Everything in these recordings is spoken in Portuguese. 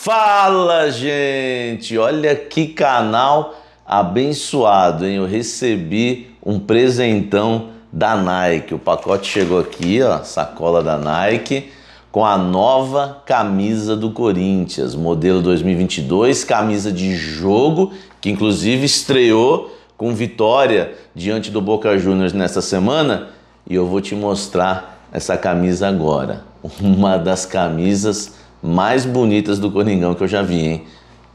Fala, gente! Olha que canal abençoado, hein? Eu recebi um presentão da Nike. O pacote chegou aqui, ó, sacola da Nike, com a nova camisa do Corinthians, modelo 2022, camisa de jogo, que inclusive estreou com vitória diante do Boca Juniors nesta semana, e eu vou te mostrar essa camisa agora. Uma das camisas mais bonitas do Coringão que eu já vi, hein?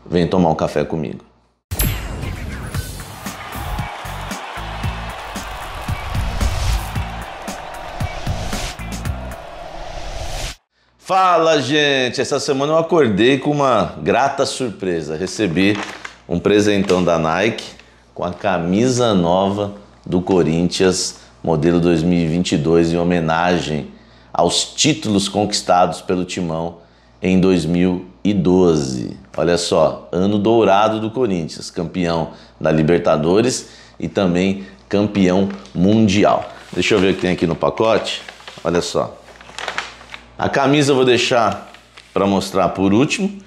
Vem tomar um café comigo. Fala, gente! Essa semana eu acordei com uma grata surpresa. Recebi um presentão da Nike com a camisa nova do Corinthians, modelo 2022, em homenagem aos títulos conquistados pelo Timão em 2012. Olha só, ano dourado do Corinthians, campeão da Libertadores e também campeão mundial. Deixa eu ver o que tem aqui no pacote. Olha só. A camisa eu vou deixar para mostrar por último.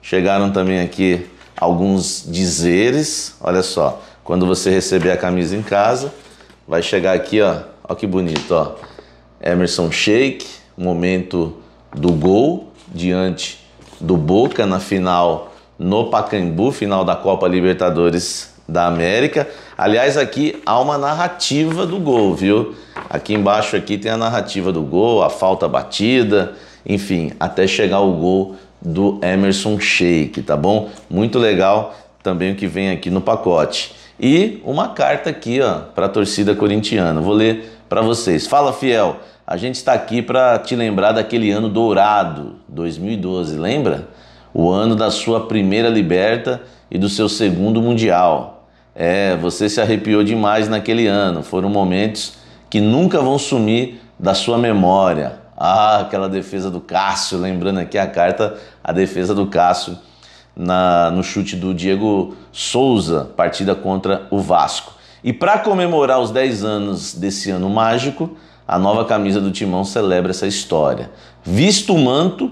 Chegaram também aqui alguns dizeres. Olha só, quando você receber a camisa em casa, vai chegar aqui, ó. Olha que bonito, ó. Emerson Sheik, momento do gol diante do Boca na final no Pacaembu, final da Copa Libertadores da América. Aliás, aqui há uma narrativa do gol, viu? Aqui embaixo aqui tem a narrativa do gol, a falta batida, enfim, até chegar o gol do Emerson Sheik, tá bom? Muito legal também o que vem aqui no pacote. E uma carta aqui, ó, para a torcida corintiana. Vou ler para vocês. Fala, fiel a gente está aqui para te lembrar daquele ano dourado, 2012, lembra? O ano da sua primeira liberta e do seu segundo mundial. É, você se arrepiou demais naquele ano. Foram momentos que nunca vão sumir da sua memória. Ah, aquela defesa do Cássio, lembrando aqui a carta, a defesa do Cássio na, no chute do Diego Souza, partida contra o Vasco. E para comemorar os 10 anos desse ano mágico, a nova camisa do Timão celebra essa história. Vista o manto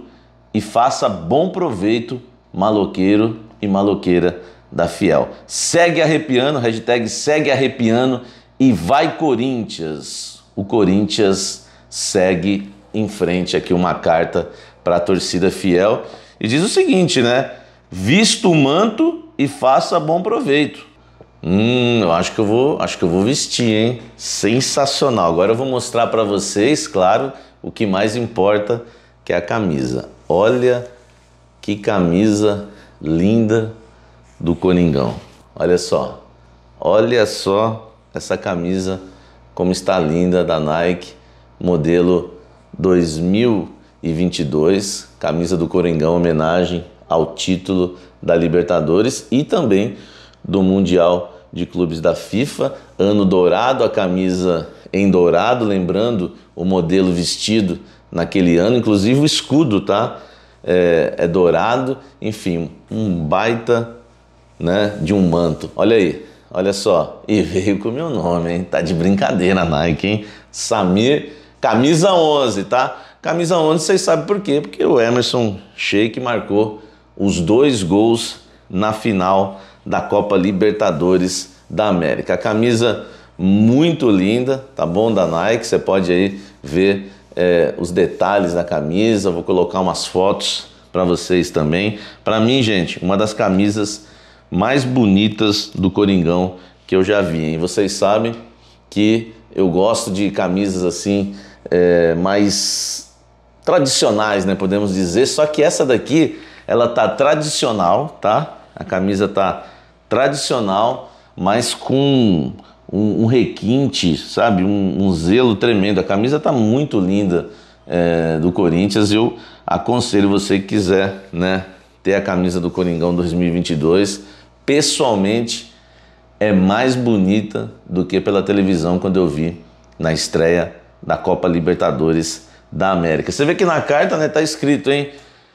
e faça bom proveito, maloqueiro e maloqueira da Fiel. Segue arrepiando, hashtag segue arrepiando e vai Corinthians. O Corinthians segue em frente aqui uma carta para a torcida fiel e diz o seguinte, né? Visto o manto e faça bom proveito. Hum, eu acho que eu vou, acho que eu vou vestir, hein? Sensacional. Agora eu vou mostrar para vocês, claro, o que mais importa, que é a camisa. Olha que camisa linda do Coringão. Olha só. Olha só essa camisa como está linda da Nike, modelo 2022, camisa do Coringão, homenagem ao título da Libertadores e também do Mundial de Clubes da FIFA, ano dourado, a camisa em dourado, lembrando o modelo vestido naquele ano, inclusive o escudo, tá? É, é dourado, enfim, um baita, né, de um manto. Olha aí, olha só, e veio com o meu nome, hein? Tá de brincadeira, Nike, hein? Samir, camisa 11, tá? Camisa 11, vocês sabem por quê? Porque o Emerson Sheik marcou os dois gols na final da Copa Libertadores da América. A camisa muito linda, tá bom? Da Nike, você pode aí ver é, os detalhes da camisa, vou colocar umas fotos para vocês também. Para mim, gente, uma das camisas mais bonitas do Coringão que eu já vi. E vocês sabem que eu gosto de camisas assim é, mais tradicionais, né? Podemos dizer. Só que essa daqui, ela tá tradicional, tá? A camisa tá tradicional, mas com um, um requinte, sabe? Um, um, zelo tremendo. A camisa está muito linda é, do Corinthians. Eu aconselho você que quiser né, ter a camisa do Coringão 2022. Pessoalmente, é mais bonita do que pela televisão quando eu vi na estreia da Copa Libertadores da América. Você vê que na carta né, tá escrito, hein?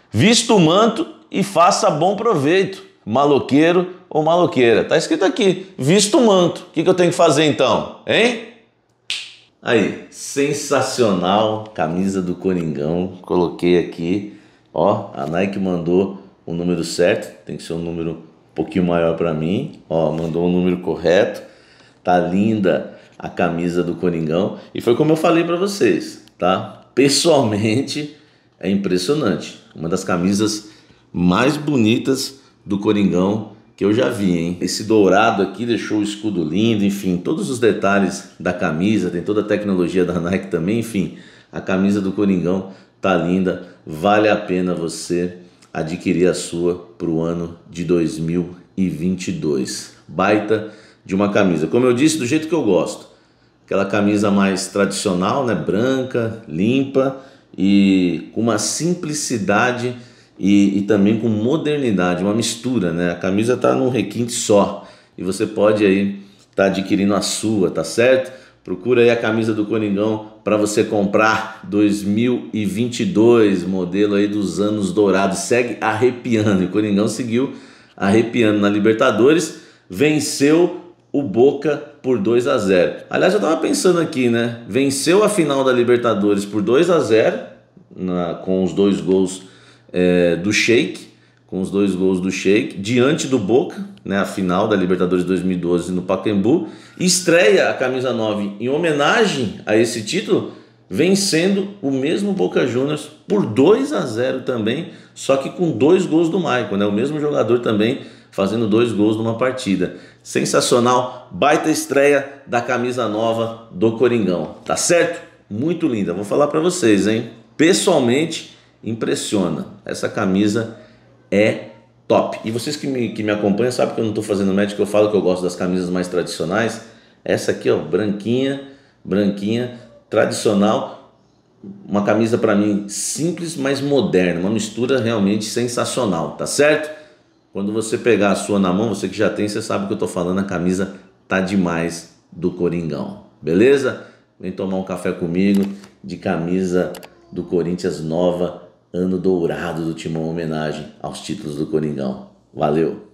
Vista o manto e faça bom proveito maloqueiro ou maloqueira. Tá escrito aqui, visto o manto. O que, que eu tenho que fazer então? Hein? Aí, sensacional camisa do Coringão. Coloquei aqui, ó, a Nike mandou o número certo, tem que ser um número um pouquinho maior para mim. Ó, mandou o um número correto. Tá linda a camisa do Coringão e foi como eu falei para vocês, tá? Pessoalmente é impressionante, uma das camisas mais bonitas do Coringão que eu já vi, hein? Esse dourado aqui deixou o escudo lindo, enfim, todos os detalhes da camisa, tem toda a tecnologia da Nike também, enfim, a camisa do Coringão tá linda, vale a pena você adquirir a sua para o ano de 2022. Baita de uma camisa, como eu disse, do jeito que eu gosto, aquela camisa mais tradicional, né? Branca, limpa e com uma simplicidade e, e também com modernidade, uma mistura, né? A camisa está num requinte só e você pode aí estar tá adquirindo a sua, tá certo? Procura aí a camisa do Coringão para você comprar 2022, modelo aí dos anos dourados. Segue arrepiando. E o Coringão seguiu arrepiando na Libertadores, venceu o Boca por 2 a 0. Aliás, eu estava pensando aqui, né? Venceu a final da Libertadores por 2 a 0 na, com os dois gols é, do Sheik, com os dois gols do Sheik, diante do Boca, né, a final da Libertadores 2012 no Pacaembu, estreia a camisa 9 em homenagem a esse título, vencendo o mesmo Boca Juniors por 2 a 0 também, só que com dois gols do Maicon, né, o mesmo jogador também fazendo dois gols numa partida. Sensacional, baita estreia da camisa nova do Coringão, tá certo? Muito linda, vou falar para vocês, hein? Pessoalmente, impressiona. Essa camisa é top. E vocês que me, que me acompanham sabem que eu não estou fazendo médico, eu falo que eu gosto das camisas mais tradicionais. Essa aqui, ó, branquinha, branquinha, tradicional. Uma camisa para mim simples, mas moderna, uma mistura realmente sensacional, tá certo? Quando você pegar a sua na mão, você que já tem, você sabe o que eu estou falando, a camisa tá demais do Coringão. Beleza? Vem tomar um café comigo de camisa do Corinthians nova ano dourado do Timão homenagem aos títulos do Coringão. Valeu!